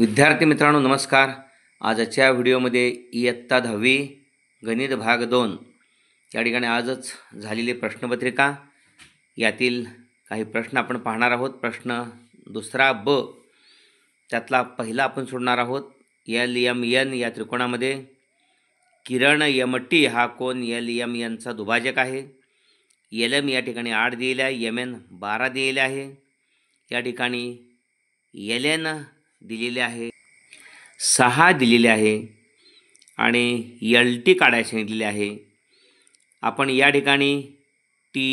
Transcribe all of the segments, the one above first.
विद्यार्थी मित्रांनो नमस्कार आजच्या व्हिडिओमध्ये इयत्ता दहावी गणित भाग दोन या ठिकाणी आजच झालेली प्रश्नपत्रिका यातील काही प्रश्न आपण पाहणार आहोत प्रश्न दुसरा ब त्यातला पहिला आपण सोडणार आहोत एल एम एन या त्रिकोणामध्ये किरण यम टी हा कोण एल यम एनचा दुभाजक आहे एल एम या ठिकाणी आठ दिलेला आहे एम एन बारा दिलेला आहे या ठिकाणी एल एन दिलेले आहे सहा दिलेले आहे आणि यल टी काढायला दिलेली आहे आपण या ठिकाणी टी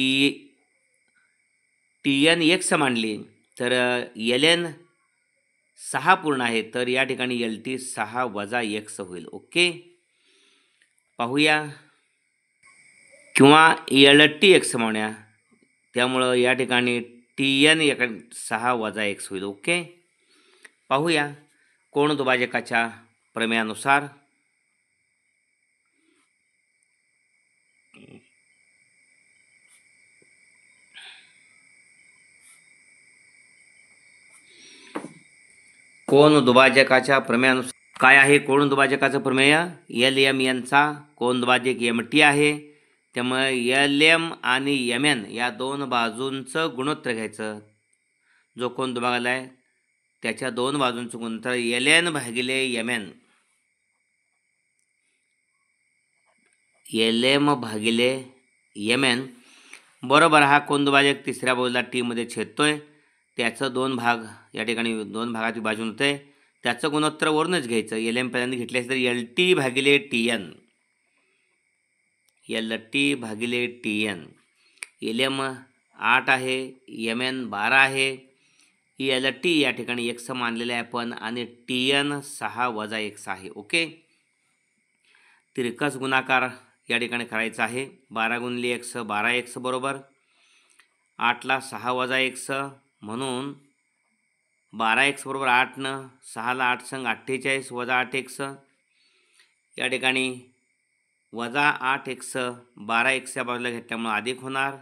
टी एन एक्स मांडली तर एल एन सहा पूर्ण आहे तर या ठिकाणी एल टी सहा वजा एक्स होईल ओके पाहूया किंवा एल टी एक्स म्हणूया त्यामुळं या ठिकाणी टी एन एक सहा वजा एक्स होईल ओके पाहूया कोण दुभाजकाच्या प्रमेयानुसार कोण दुभाजकाच्या प्रमेयानुसार काय आहे कोण दुभाजकाचं प्रमेय एल एम यांचा कोण दुभाजक एम टी आहे त्यामुळे एल एम आणि एम एन या दोन बाजूंचं गुणोत्तर घ्यायचं जो कोण दुभागला आहे त्याच्या दोन बाजूंचं एल एन भागिले एन एल एम भागिले यमेन बरोबर हा कोंदुबाजक तिसऱ्या बाजूला टीमध्ये छेदतोय त्याचं दोन भाग या ठिकाणी दोन भागात बाजू होतंय त्याचं गुणोत्तर वरूनच घ्यायचं एल एम पर्यंत घेतले असेल तर एल टी भागिले टी एन एल टी भागिले टी एन एल एम आठ आहे एम एन बारा आहे याला टी या ठिकाणी एक्स मानलेलं आहे आपण आणि टी एन सहा वजा एक्स आहे ओके तिरकस गुणाकार या ठिकाणी करायचा आहे बारा गुणली एक्स बारा एक्स बरोबर आठला सहा वजा एक्स म्हणून बारा एक्स बरोबर आठ न सहाला आठ संघ अठ्ठेचाळीस वजा आठ एक्स या ठिकाणी वजा आठ एक्स बारा एक्सच्या बाजूला घेतल्यामुळे अधिक होणार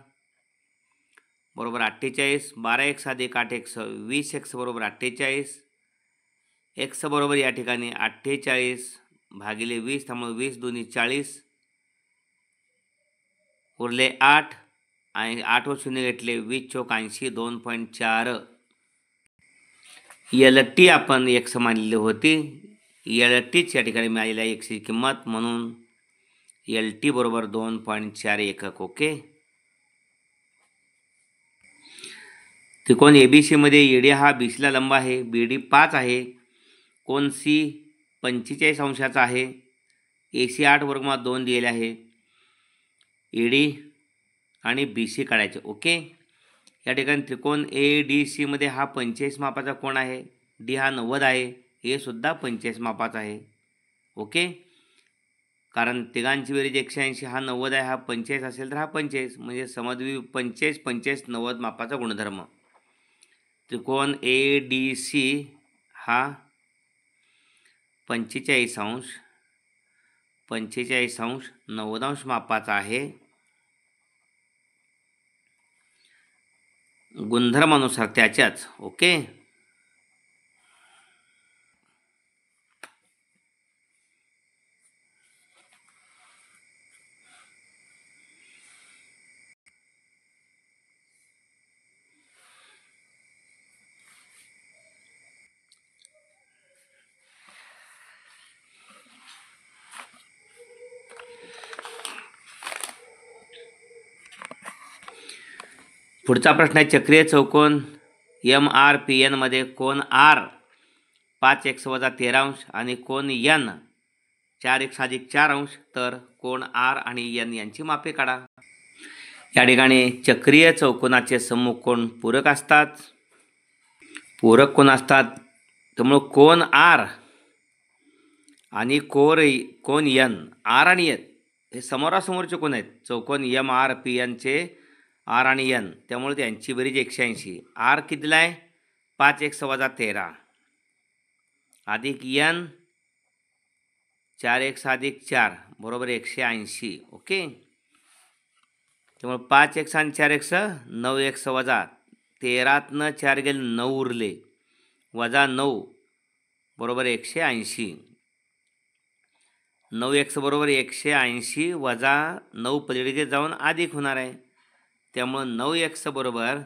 बरोबर अठ्ठेचाळीस बारा एक साधे एक आठ एक वीस एक्स बरोबर अठ्ठेचाळीस एक्स बरोबर या ठिकाणी अठ्ठेचाळीस भागिले वीस त्यामुळे वीस दोन्ही चाळीस उरले आठ आणि आठ व शून्य घेतले वीस चौक ऐंशी दोन पॉईंट चार एल टी आपण एक्स मानलेली होती एल टीच या ठिकाणी मिळालेली आहे एक्सची किंमत म्हणून एल टी बरोबर दोन पॉईंट चार एकक ओके त्रिकोण ए बी सीमध्ये ए डी हा बी सीला लंब आहे बी डी पाच आहे कोण सी पंचेचाळीस अंशाचा आहे ए सी आठ वर्गमात दोन दिलेले आहे ए डी आणि बी सी काढायचे ओके या ठिकाणी त्रिकोण ए डी सीमध्ये हा पंचेचाळीस मापाचा कोण आहे डी हा नव्वद आहे हे सुद्धा पंचेचाळीस मापाचा आहे ओके कारण तिघांची बेरीज एकशे ऐंशी हा नव्वद आहे हा पंचेचाळीस असेल तर हा पंचेचाळीस म्हणजे समद्वी पंचेचाळीस पंचेचाळीस नव्वद मापाचा गुणधर्म त्रिकोण ए डी सी हा पंचेचाळीस अंश पंचेचाळीस अंश नव्वदांश मापाचा आहे गुणधर्मानुसार त्याच्याच ओके पुढचा प्रश्न आहे चक्रीय चौकोन एम आर पी एनमध्ये कोण आर पाच एक्स वजा तेरा अंश आणि कोण यन चार एक्स अधिक चार अंश तर कोण आर आणि यन यांची मापे काढा या ठिकाणी चक्रीय चौकोनाचे समूह कोण पूरक असतात पूरक कोण असतात त्यामुळं कोण आर आणि कोर कोण यन आर आणि यन हे समोरासमोरचे कोण आहेत चौकोन एम आर पी एनचे आर आणि यन त्यामुळे त्यांची बरीज एकशे ऐंशी आर कितीला आहे पाच एक सव्वाजा तेरा अधिक यन चार एक अधिक चार बरोबर एकशे ऐंशी ओके त्यामुळे पाच एक आणि चार एक स नऊ एक सव्वाजा तेरातनं चार गेले नऊ उरले वजा नऊ बरोबर एकशे ऐंशी नऊ एक्स बरोबर एकशे ऐंशी वजा नऊ पलीडगे जाऊन अधिक होणार आहे त्यामुळं नऊ एक्स बरोबर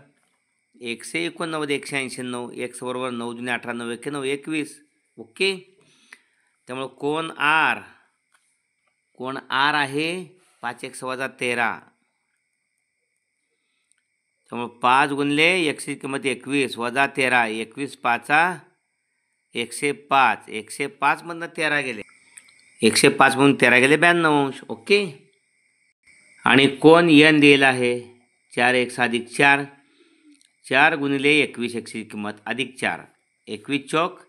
एकशे एकोणनव्वद एकशे ऐंशी नऊ एक्स बरोबर नऊ जुने अठरा नऊ एके नऊ एकवीस ओके त्यामुळं कोण आर कोण आर आहे पाच एक वजा तेरा त्यामुळं पाच गुणले एकशे किंमत एकवीस वजा तेरा एकवीस पाचा एकशे पाच एकशे पाचमधनं तेरा गेले एकशे पाचमधून तेरा गेले ब्याण्णव अंश ओके आणि कोण यन दिलेला आहे चार एक अधिक चार चार गुणिले एकवीस एकशेची किंमत अधिक चार एकवीस चौक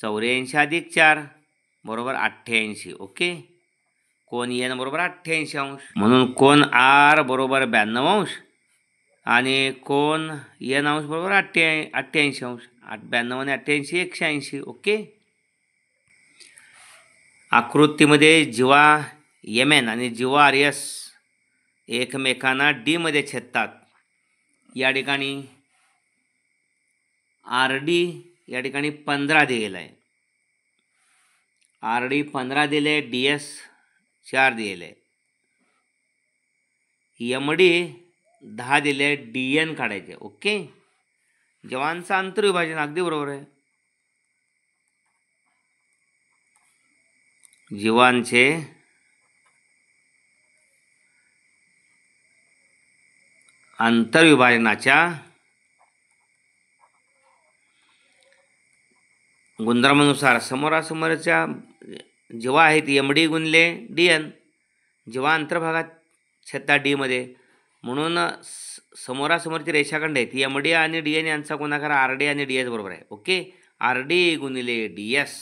चौऱ्याऐंशी अधिक चार बरोबर अठ्ठ्याऐंशी ओके कोण येन बरोबर अठ्ठ्याऐंशी अंश म्हणून कोण आर बरोबर ब्याण्णव अंश आणि कोण एन अंश बरोबर अठ्ठ्या अठ्ठ्याऐंशी अंश आठ ब्याण्णव आणि अठ्ठ्याऐंशी एकशे ऐंशी ओके आकृतीमध्ये जिवा यमेन एन आणि जिवा आर एस एकमेकांना डीमध्ये छेदतात या ठिकाणी आर डी या ठिकाणी पंधरा दिलेला आहे आर डी पंधरा दिले डी एस चार आहे एम डी दहा दिले डी एन काढायचे ओके जवानचं आंतरविभाजन अगदी बरोबर आहे जीवांचे आंतरविभाजनाच्या गुणधर्मानुसार समोरासमोरच्या जेव्हा आहेत एम डी गुणले डी एन जेव्हा अंतर्भागात छत्ता डीमध्ये म्हणून समोरासमोरची रेषाखंड आहेत एम डी आणि डी एन यांचा गुणाकार आर डी आणि डी एस बरोबर आहे ओके आर डी गुणिले डी एस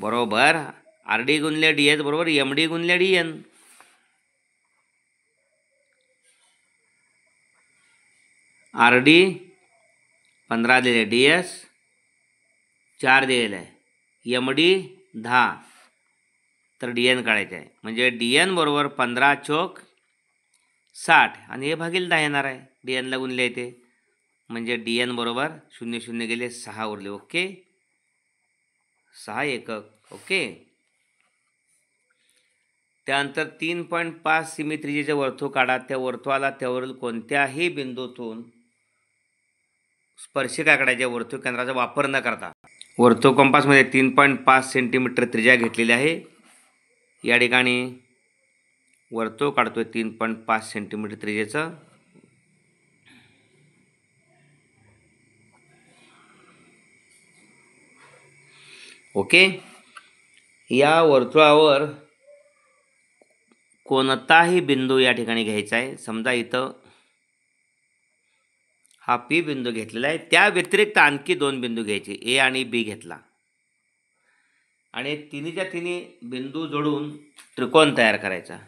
बरोबर आर डी गुणले डी एस बरोबर एम डी गुणले डी एन आर डी पंधरा दिले डी एस चार दिलेलं आहे एम डी दहा तर डी एन काढायचं आहे म्हणजे डी एन बरोबर पंधरा चोक साठ आणि हे भागील दहा येणार आहे डी एनला गुणले येते म्हणजे डी एन बरोबर शून्य शून्य गेले सहा उरले ओके सहा एकक ओके त्यानंतर तीन पॉईंट पाच सीमी जे वर्तुळ काढा त्या वर्तुळाला त्यावरील कोणत्याही बिंदूतून स्पर्शिकाकड्याच्या वर्तुळ केंद्राचा वापर न करता वर्तुळ कंपासमध्ये तीन पॉईंट पाच सेंटीमीटर त्रिज्या घेतलेली आहे या ठिकाणी वर्तुळ काढतो आहे तीन पॉईंट पाच सेंटीमीटर त्रिजेचं ओके या वर्तुळावर कोणताही बिंदू या ठिकाणी घ्यायचा आहे समजा इथं हा पी बिंदू घेतलेला आहे त्या व्यतिरिक्त आणखी दोन बिंदू घ्यायचे ए आणि बी घेतला आणि तिन्हीच्या तिन्ही बिंदू जोडून त्रिकोण तयार करायचा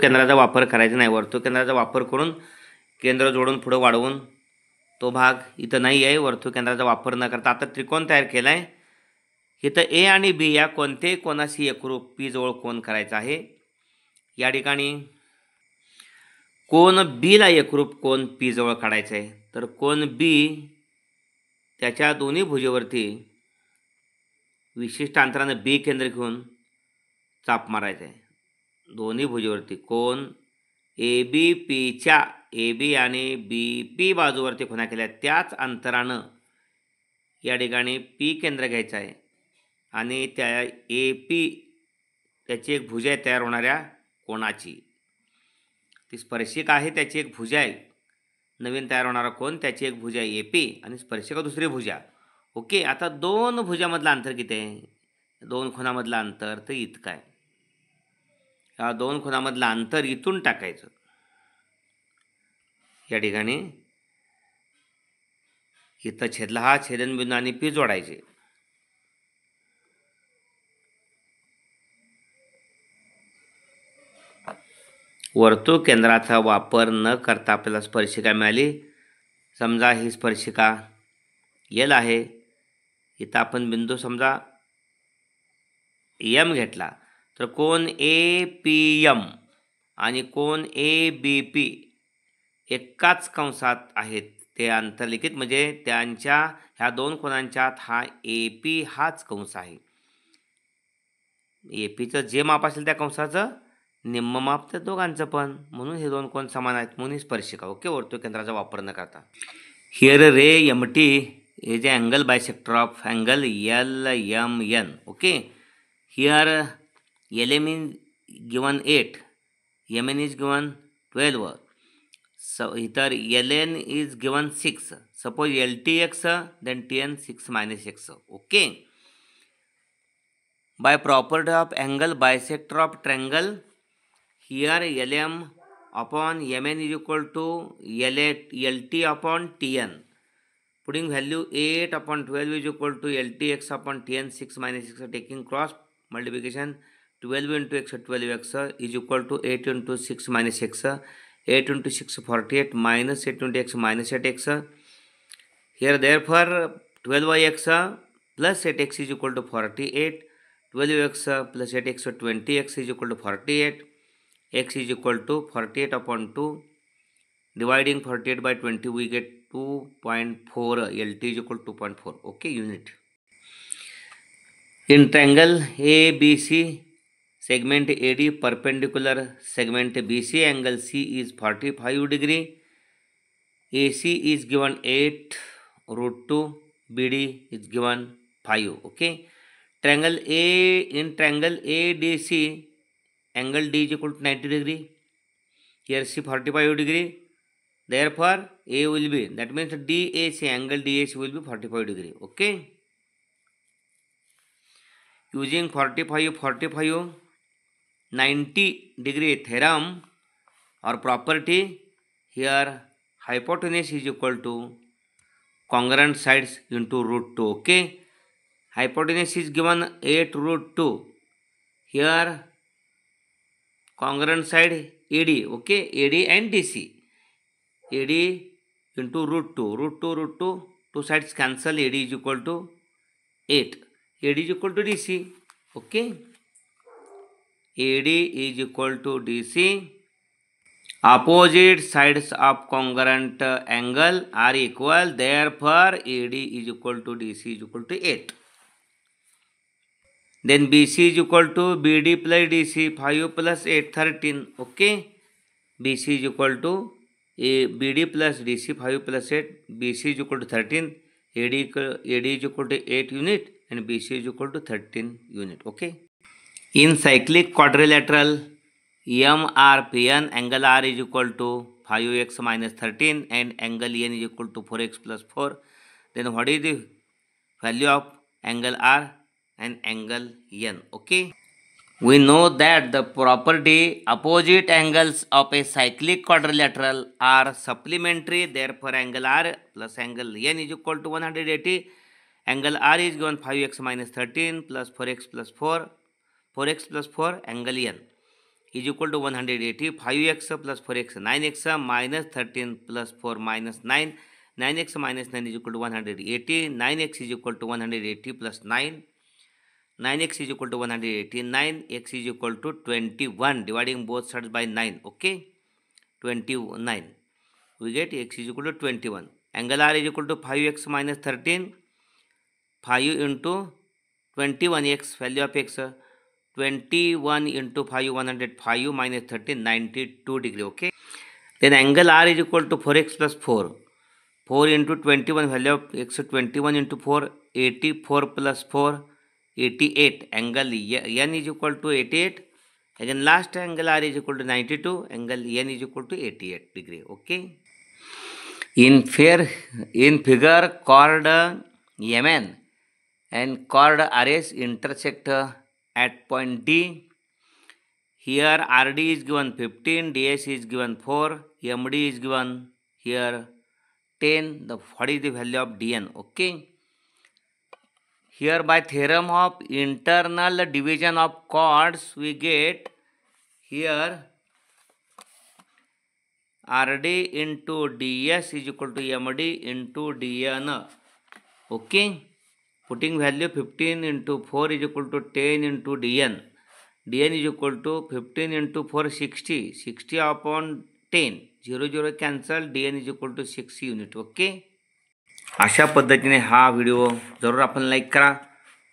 केंद्राचा वापर करायचा नाही केंद्राचा वापर करून केंद्र जोडून पुढं वाढवून तो भाग इथं नाही आहे केंद्राचा वापर न करता आता त्रिकोण तयार केला आहे इथं ए आणि बी या कोणत्याही कोणाशी एकरूप पीजवळ कोण करायचा आहे या ठिकाणी कोण बीला एकरूप कोण पीजवळ काढायचं आहे तर कोण बी त्याच्या दोन्ही भुजेवरती विशिष्ट अंतरानं बी केंद्र घेऊन चाप मारायचं आहे दोन्ही भुजेवरती कोण ए बी पीच्या ए बी आणि बी पी बाजूवरती खुणा केल्या त्याच अंतरानं या ठिकाणी पी केंद्र घ्यायचं आहे आणि त्या ए पी त्याची एक भुजा आहे तयार होणाऱ्या कोणाची ती स्पर्शिका आहे त्याची एक भुजा आहे नवीन तयार होणारा कोण त्याची एक भुजा आहे ए पी आणि स्पर्शिका दुसरी भुजा ओके आता दोन भुजामधलं अंतर किती आहे दोन खुनामधलं अंतर तर इतकं आहे दोन खुनामधलं अंतर इथून टाकायचं या ठिकाणी इथं छेदला हा छेदनबिंदू आणि पी जोडायचे वर्तुळ केंद्राचा वापर न करता आपल्याला स्पर्शिका मिळाली समजा ही स्पर्शिका येल आहे इथं आपण बिंदू समजा यम घेतला तर कोण ए पी यम आणि कोण ए बी पी एकाच कंसात आहेत ते अंतर्लिखित म्हणजे त्यांच्या ह्या दोन कोणांच्यात हा ए पी हाच कंस आहे ए पीचं जे माप असेल त्या कंसाचं निम्म माप तर दोघांचं पण म्हणून हे दोन कोण समान आहेत म्हणून स्पर्शिका ओके वर्तुळ केंद्राचा वापर न करता हिअर रे एम टी हे जे angle bisector of angle L M N okay here L M is given eight M N is given twelve So here Ln is given 6. Suppose LTX, then Tn 6 minus x. Okay. By property of angle bisector of triangle, here Lm upon Mn is equal to LA, LT upon Tn. Putting value 8 upon 12 is equal to LTX upon Tn 6 minus x. Taking cross multiplication 12 into x 12x is equal to 8 into 6 minus x. 8 into 6 48 minus 8 into x minus 8x here therefore 12yx plus 8x is equal to 48 12x plus 8x so 20x is equal to 48 x is equal to 48 upon 2 dividing 48 by 20 we get 2.4 lt is equal to 2.4 okay unit in triangle abc segment AD perpendicular segment BC angle C is 45 degree AC is given 8 root 2 BD is given 5 okay triangle A in triangle ADC angle D is equal to 90 degree here C 45 degree therefore A will be that means DAC angle DAC will be 45 degree okay using 45 45 90 degree theorem or property here hypotenuse is equal to congruent sides into root 2 okay hypotenuse is given 8 root 2 here congruent side AD okay AD and DC AD into root 2 root 2 root 2 two sides cancel AD is equal to 8 AD is equal to DC okay ad is equal to dc, opposite sides of congruent angle are equal therefore AD is equal to DC is equal to 8 then BC is equal to BD plus DC 5 plus 8 13 okay BC is equal to A, BD plus DC 5 plus 8 BC is equal to 13 AD, AD is equal to 8 unit and BC is equal to 13 unit okay In cyclic quadrilateral, MRPN angle R is equal to 5x minus 13 and angle N is equal to 4x plus 4. Then what is the value of angle R and angle N? Okay. We know that the property opposite angles of a cyclic quadrilateral are supplementary. Therefore, angle R plus angle N is equal to 180. Angle R is given 5x minus 13 plus 4x plus 4 four X plus four angle N is equal to one hundred eighty five X plus four X nine X minus thirteen plus four minus nine nine X minus nine is equal to one hundred eighty nine X is equal to one hundred eighty plus nine nine X is equal to one hundred eighty nine X is equal to twenty one dividing both sides by nine okay twenty nine we get X is equal to twenty one angle R is equal to five X minus thirteen five into twenty one X value of X 21 into 5 105 minus 30 92 degree okay then angle r is equal to 4x plus 4 4 into 21 value of x 21 into 4 84 plus 4 88 angle n is equal to 88 again last angle r is equal to 92 angle n is equal to 88 degree okay in fair in figure chord mn and chord rs intersect at point D. Here RD is given 15, DS is given 4, MD is given here 10. The what is the value of DN? Okay. Here by theorem of internal division of chords we get here RD into DS is equal to MD into DN. Okay. putting value 15 into 4 is equal to 10 into dn. dn is equal to 15 into 4 60. 60 upon 10. 0 0 cancel. dn is equal to 6 unit. Okay अशा पद्धतीने हा video जरूर आपण like करा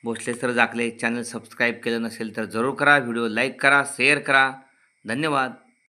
Bhosale sir जाकले channel subscribe केलं नसेल तर जरूर करा व्हिडिओ लाईक करा शेअर करा धन्यवाद